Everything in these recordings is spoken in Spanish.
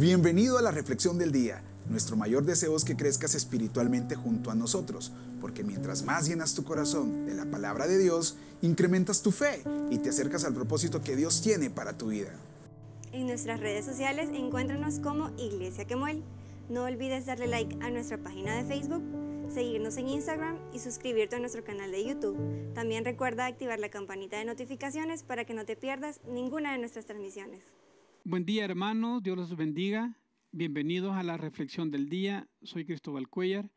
Bienvenido a la reflexión del día. Nuestro mayor deseo es que crezcas espiritualmente junto a nosotros, porque mientras más llenas tu corazón de la palabra de Dios, incrementas tu fe y te acercas al propósito que Dios tiene para tu vida. En nuestras redes sociales encuéntranos como Iglesia Quemuel. No olvides darle like a nuestra página de Facebook, seguirnos en Instagram y suscribirte a nuestro canal de YouTube. También recuerda activar la campanita de notificaciones para que no te pierdas ninguna de nuestras transmisiones. Buen día hermanos, Dios los bendiga. Bienvenidos a la reflexión del día. Soy Cristóbal Cuellar.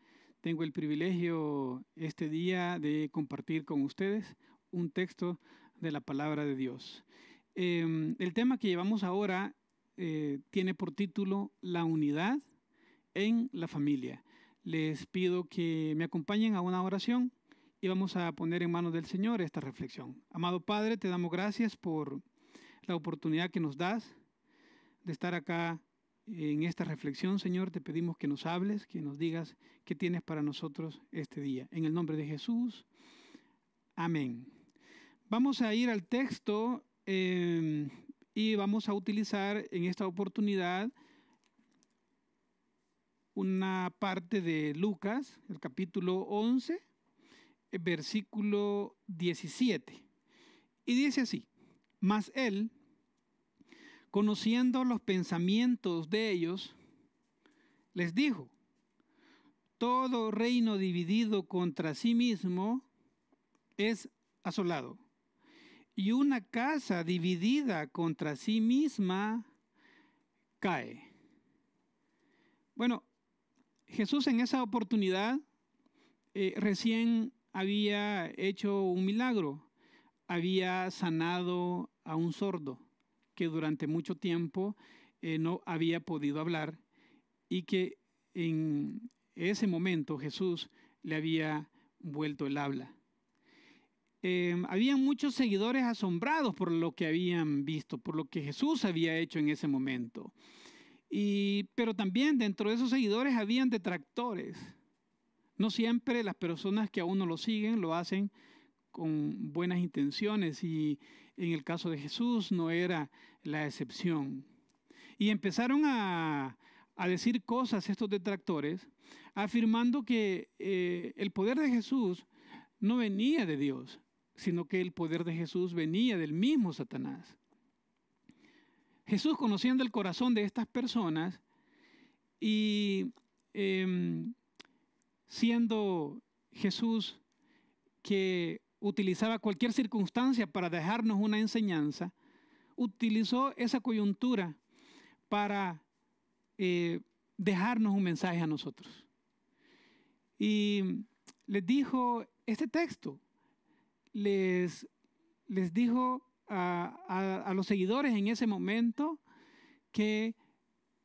Tengo el privilegio este día de compartir con ustedes un texto de la palabra de Dios. Em, el tema que llevamos ahora eh, tiene por título La unidad en la familia. Les pido que me acompañen a una oración y vamos a poner en manos del Señor esta reflexión. Amado Padre, te damos gracias por la oportunidad que nos das de estar acá en esta reflexión, Señor. Te pedimos que nos hables, que nos digas qué tienes para nosotros este día. En el nombre de Jesús. Amén. Vamos a ir al texto em, y vamos a utilizar en esta oportunidad una parte de Lucas, el capítulo 11, versículo 17. Y dice así, mas él, conociendo los pensamientos de ellos, les dijo, todo reino dividido contra sí mismo es asolado, y una casa dividida contra sí misma cae. Bueno, Jesús en esa oportunidad eh, recién había hecho un milagro, había sanado a un sordo que durante mucho tiempo eh, no había podido hablar y que en ese momento Jesús le había vuelto el habla. Eh, había habían muchos seguidores asombrados por lo que habían visto, por lo que Jesús había hecho en ese momento. Y, pero también dentro de esos seguidores habían detractores. No siempre las personas que a uno lo siguen lo hacen con buenas intenciones y en el caso de Jesús no era la excepción. Y empezaron a, decir cosas estos detractores, afirmando que eh, el poder de Jesús no venía de Dios, sino que el poder de Jesús venía del mismo Satanás. Jesús, conociendo el corazón de estas personas y em, siendo Jesús que utilizaba cualquier circunstancia para dejarnos una enseñanza, utilizó esa coyuntura para eh, dejarnos un mensaje a nosotros. Y les dijo este texto, les, les dijo a, los seguidores en ese momento que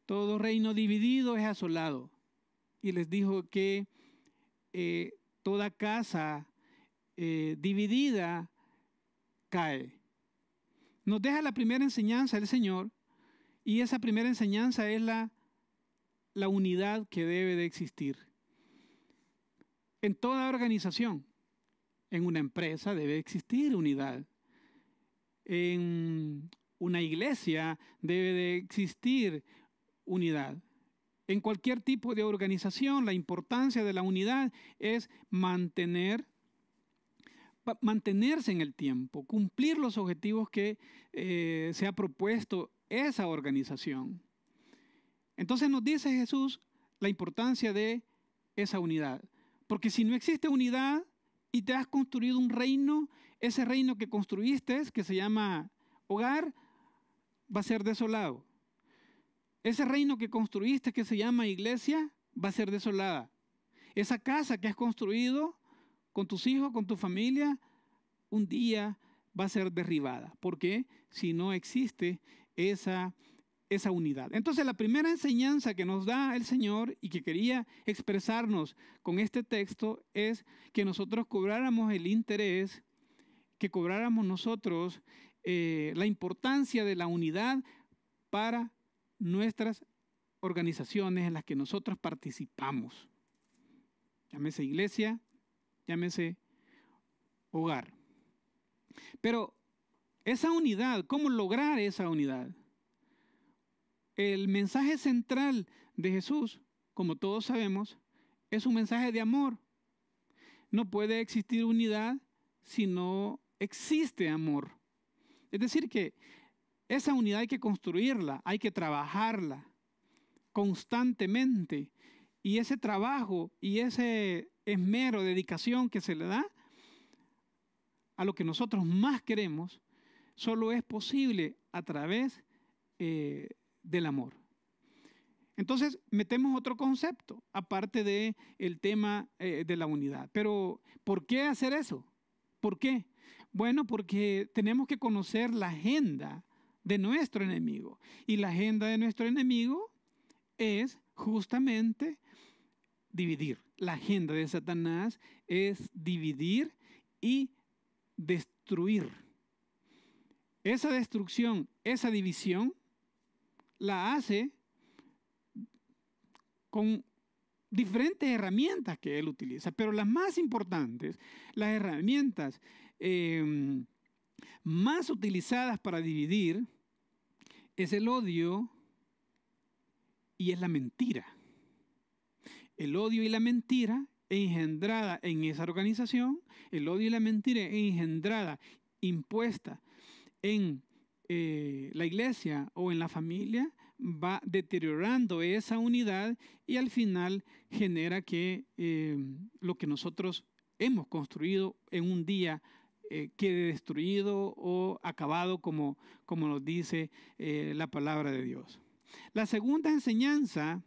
todo reino dividido es asolado. Y les dijo que eh, toda casa eh, dividida cae. Nos deja la primera enseñanza del Señor y esa primera enseñanza es la, la unidad que debe de existir. En toda organización, en una empresa debe existir unidad. En una iglesia debe de existir unidad. En cualquier tipo de organización, la importancia de la unidad es mantener mantenerse en el tiempo, cumplir los objetivos que eh, se ha propuesto esa organización. Entonces nos dice Jesús la importancia de esa unidad. Porque si no existe unidad y te has construido un reino, ese reino que construiste, que se llama hogar, va a ser desolado. Ese reino que construiste, que se llama iglesia, va a ser desolada. Esa casa que has construido con tus hijos, con tu familia, un día va a ser derribada. ¿Por qué? Si no existe esa, esa unidad. Entonces la primera enseñanza que nos da el Señor y que quería expresarnos con este texto es que nosotros cobráramos el interés, que cobráramos nosotros eh, la importancia de la unidad para nuestras organizaciones en las que nosotros participamos. Llámese iglesia, llámese hogar. Pero esa unidad, ¿cómo lograr esa unidad? El mensaje central de Jesús, como todos sabemos, es un mensaje de amor. No puede existir unidad si no existe amor. Es decir, que esa unidad hay que construirla, hay que trabajarla constantemente. Y ese trabajo y ese mero dedicación que se le da a lo que nosotros más queremos, solo es posible a través eh, del amor. Entonces metemos otro concepto, aparte del tema eh, de la unidad. Pero, ¿por qué hacer eso? ¿Por qué? Bueno, porque tenemos que conocer la agenda de nuestro enemigo. Y la agenda de nuestro enemigo es justamente dividir. La agenda de Satanás es dividir y destruir. Esa destrucción, esa división, la hace con diferentes herramientas que él utiliza, pero las más importantes, las herramientas em, más utilizadas para dividir, es el odio y es la mentira el odio y la mentira engendrada en esa organización, el odio y la mentira engendrada, impuesta en eh, la iglesia o en la familia, va deteriorando esa unidad y al final genera que eh, lo que nosotros hemos construido en un día eh, quede destruido o acabado como, como nos dice la palabra de Dios. La segunda enseñanza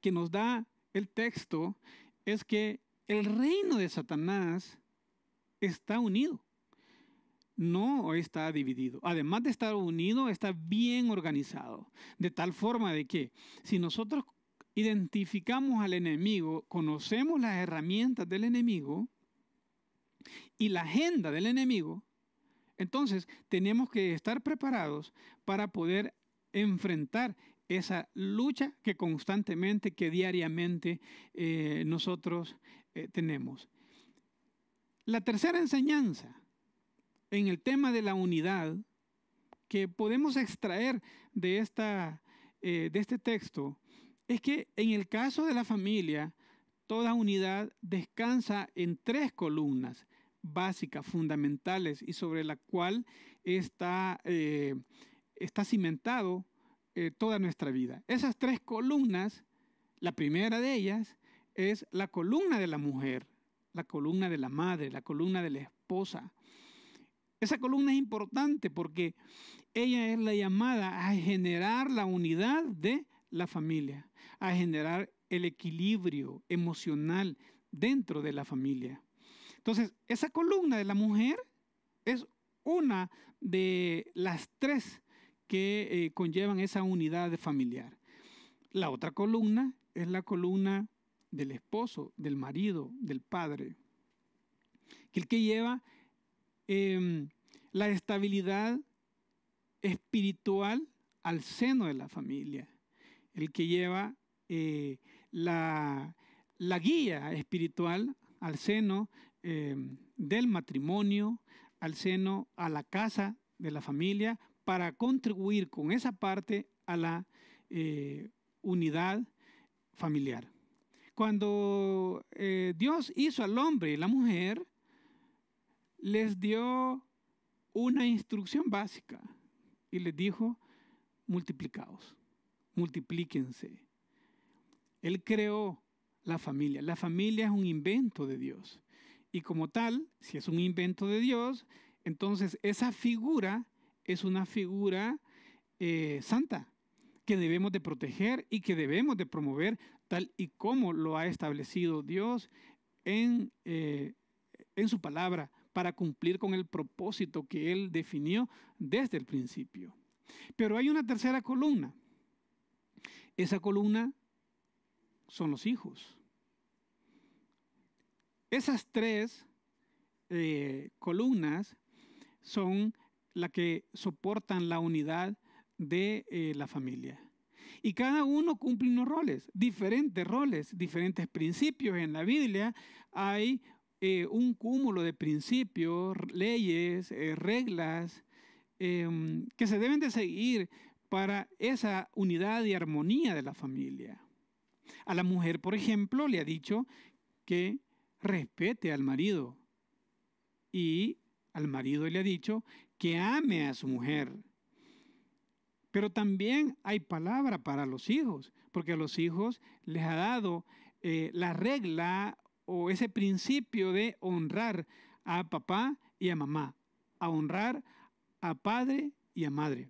que nos da el texto es que el reino de Satanás está unido, no está dividido. Además de estar unido, está bien organizado, de tal forma de que si nosotros identificamos al enemigo, conocemos las herramientas del enemigo y la agenda del enemigo, entonces tenemos que estar preparados para poder enfrentar esa lucha que constantemente, que diariamente eh, nosotros eh, tenemos. La tercera enseñanza en el tema de la unidad que podemos extraer de, eh, de este texto es que en el caso de la familia, toda unidad descansa en tres columnas básicas, fundamentales, y sobre la cual está, está cimentado eh, toda nuestra vida. Esas tres columnas, la primera de ellas es la columna de la mujer, la columna de la madre, la columna de la esposa. Esa columna es importante porque ella es la llamada a generar la unidad de la familia, a generar el equilibrio emocional dentro de la familia. Entonces, esa columna de la mujer es una de las tres que eh, conllevan esa unidad familiar. La otra columna es la columna del esposo, del marido, del padre, que el que lleva em, la estabilidad espiritual al seno de la familia, el que lleva eh, la, guía espiritual al seno em, del matrimonio, al seno a la casa de la familia, para contribuir con esa parte a la eh, unidad familiar. Cuando eh, Dios hizo al hombre y la mujer, les dio una instrucción básica y les dijo, multiplicaos, multiplíquense. Él creó la familia. La familia es un invento de Dios. Y como tal, si es un invento de Dios, entonces esa figura es una figura eh, santa que debemos de proteger y que debemos de promover tal y como lo ha establecido Dios eh, en, su palabra para cumplir con el propósito que Él definió desde el principio. Pero hay una tercera columna. Esa columna son los hijos. Esas tres eh, columnas son la que soportan la unidad de eh, la familia. Y cada uno cumple unos roles, diferentes roles, diferentes principios. En la Biblia hay eh, un cúmulo de principios, leyes, eh, reglas em, que se deben de seguir para esa unidad y armonía de la familia. A la mujer, por ejemplo, le ha dicho que respete al marido y al marido le ha dicho que ame a su mujer. Pero también hay palabra para los hijos, porque a los hijos les ha dado eh, la regla o ese principio de honrar a papá y a mamá, a honrar a padre y a madre.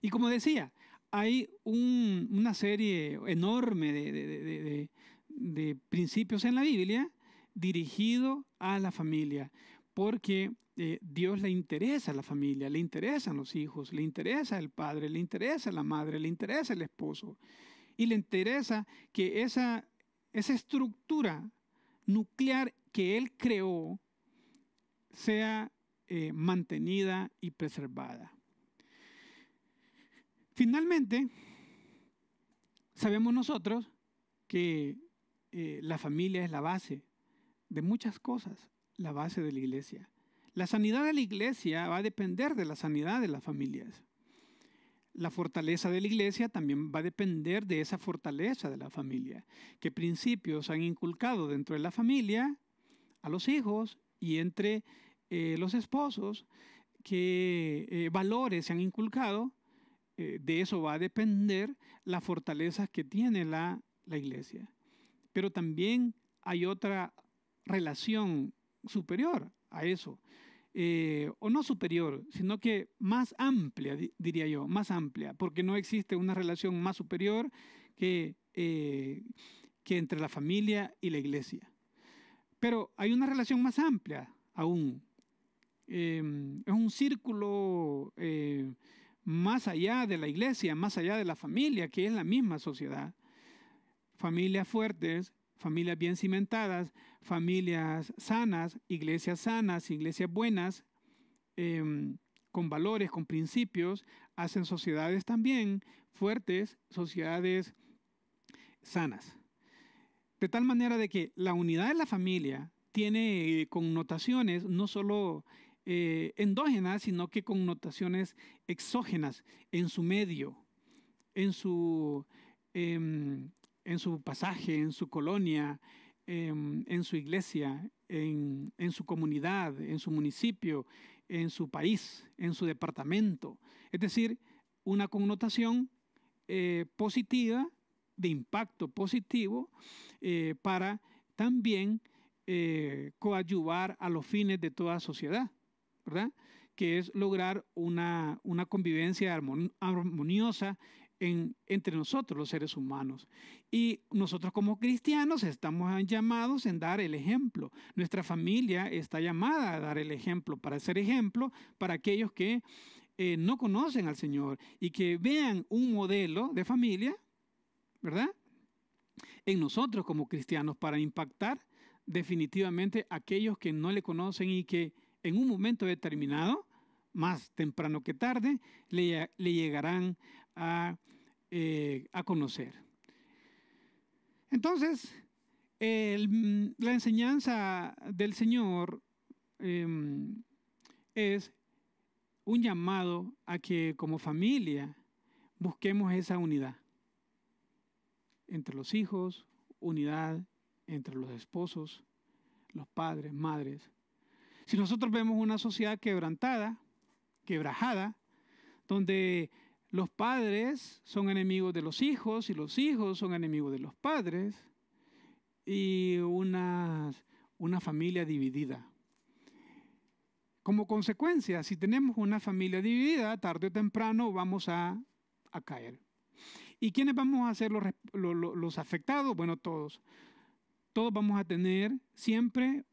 Y como decía, hay una serie enorme de, de principios en la Biblia dirigido a la familia porque eh, Dios le interesa a la familia, le interesan los hijos, le interesa el padre, le interesa la madre, le interesa el esposo y le interesa que esa, estructura nuclear que Él creó sea eh, mantenida y preservada. Finalmente, sabemos nosotros que eh, la familia es la base de muchas cosas la base de la iglesia. La sanidad de la iglesia va a depender de la sanidad de las familias. La fortaleza de la iglesia también va a depender de esa fortaleza de la familia. ¿Qué principios han inculcado dentro de la familia, a los hijos y entre eh, los esposos? ¿Qué eh, valores se han inculcado? Eh, de eso va a depender la fortaleza que tiene la, la iglesia. Pero también hay otra relación superior a eso. Eh, o no superior, sino que más amplia, diría yo, más amplia, porque no existe una relación más superior que, eh, que entre la familia y la iglesia. Pero hay una relación más amplia aún. Em, es un círculo eh, más allá de la iglesia, más allá de la familia, que es la misma sociedad. Familias fuertes familias bien cimentadas, familias sanas, iglesias sanas, iglesias buenas, em, con valores, con principios, hacen sociedades también fuertes, sociedades sanas. De tal manera de que la unidad de la familia tiene eh, connotaciones no solo eh, endógenas, sino que connotaciones exógenas en su medio, en su em, en su pasaje, en su colonia, em, en, su iglesia, en, su comunidad, en su municipio, en su país, en su departamento. Es decir, una connotación eh, positiva, de impacto positivo, eh, para también eh, coadyuvar a los fines de toda sociedad, Que es lograr una, convivencia armoniosa entre nosotros los seres humanos. Y nosotros como cristianos estamos llamados en dar el ejemplo. Nuestra familia está llamada a dar el ejemplo, para ser ejemplo para aquellos que eh, no conocen al Señor y que vean un modelo de familia, ¿verdad? En nosotros como cristianos para impactar definitivamente a aquellos que no le conocen y que en un momento determinado, más temprano que tarde, le, le llegarán eh, a, conocer. Entonces, mm, la enseñanza del Señor em, es un llamado a que como familia busquemos esa unidad entre los hijos, unidad entre los esposos, los padres, madres. Si nosotros vemos una sociedad quebrantada, quebrajada, donde los padres son enemigos de los hijos y los hijos son enemigos de los padres y una, una familia dividida. Como consecuencia, si tenemos una familia dividida, tarde o temprano vamos a, caer. ¿Y quiénes vamos a ser los, afectados? Bueno, todos. Todos vamos a tener siempre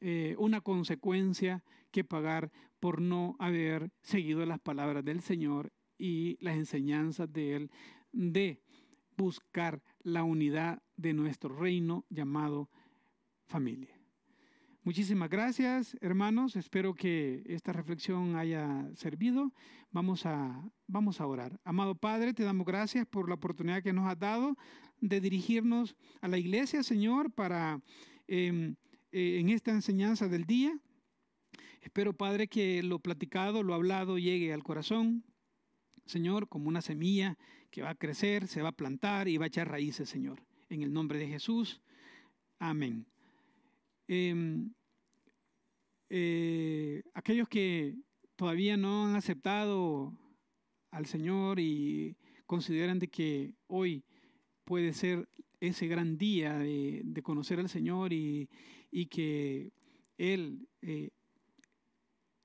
eh, una consecuencia que pagar por no haber seguido las palabras del Señor y las enseñanzas de Él de buscar la unidad de nuestro reino llamado familia. Muchísimas gracias, hermanos. Espero que esta reflexión haya servido. Vamos a, vamos a orar. Amado Padre, te damos gracias por la oportunidad que nos ha dado de dirigirnos a la iglesia, Señor, para em, eh, en esta enseñanza del día. Espero, Padre, que lo platicado, lo hablado llegue al corazón. Señor, como una semilla que va a crecer, se va a plantar y va a echar raíces, Señor. En el nombre de Jesús. Amén. Em, eh, aquellos que todavía no han aceptado al Señor y consideran de que hoy puede ser ese gran día de, conocer al Señor y, que Él, eh,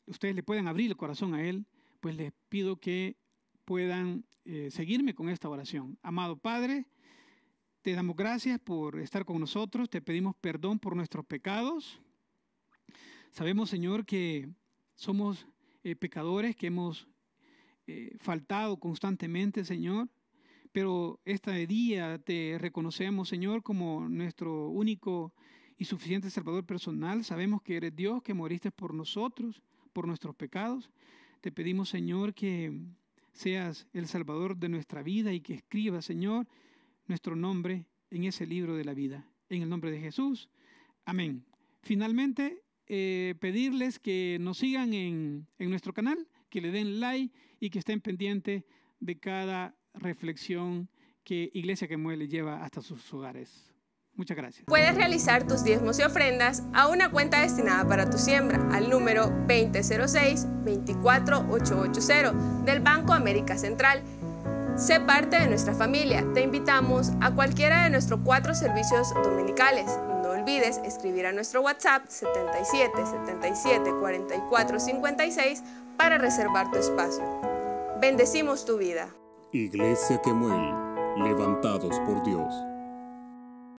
ustedes le pueden abrir el corazón a Él, pues les pido que puedan eh, seguirme con esta oración. Amado Padre, te damos gracias por estar con nosotros, te pedimos perdón por nuestros pecados. Sabemos, Señor, que somos eh, pecadores, que hemos eh, faltado constantemente, Señor, pero este día te reconocemos, Señor, como nuestro único y suficiente Salvador personal. Sabemos que eres Dios, que moriste por nosotros, por nuestros pecados. Te pedimos, Señor, que seas el Salvador de nuestra vida y que escriba, Señor, nuestro nombre en ese libro de la vida. En el nombre de Jesús. Amén. Finalmente, eh, pedirles que nos sigan en, nuestro canal, que le den like y que estén pendientes de cada reflexión que Iglesia que muele lleva hasta sus hogares. Muchas gracias. Puedes realizar tus diezmos y ofrendas a una cuenta destinada para tu siembra al número 2006-24880 del Banco América Central. Sé parte de nuestra familia. Te invitamos a cualquiera de nuestros cuatro servicios dominicales. No olvides escribir a nuestro WhatsApp 77 77 44 56 para reservar tu espacio. Bendecimos tu vida. Iglesia muere levantados por Dios.